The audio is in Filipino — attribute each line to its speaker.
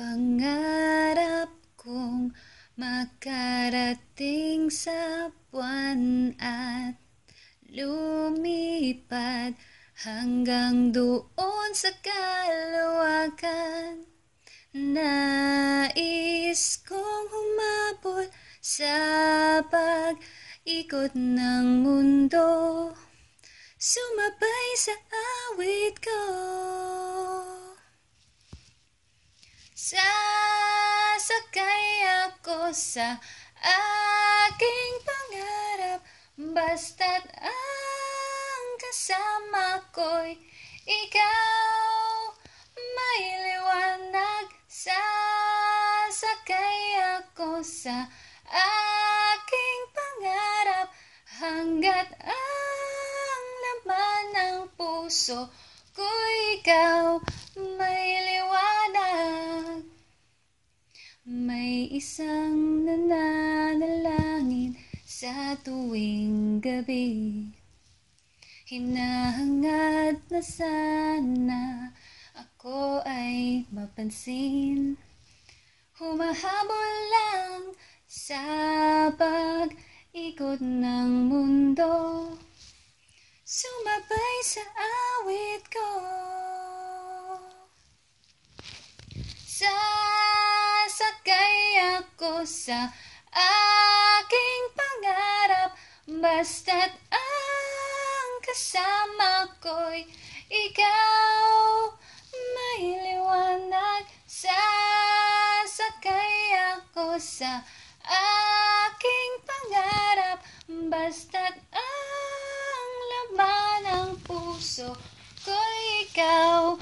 Speaker 1: Pangarap kong makarating sa buwan at lumipad hanggang doon sa kaluwagan. Nais kong humabol sa pag-ikot ng mundo, sumabay sa awit ko. Sasakay ako sa aking pangarap Basta't ang kasama ko'y ikaw May liwanag Sasakay ako sa aking pangarap Hanggat ang laman ng puso ko ikaw sa tuwing gabi Hinahangad na sana ako ay mapansin Humahabol lang sa pag-ikot ng mundo Sumabay sa awit ko Sasakay ako sa awit Basta't ang kasama ko'y ikaw May liwanag Sasakay ako sa aking pangarap Basta't ang laman ng puso ko'y ikaw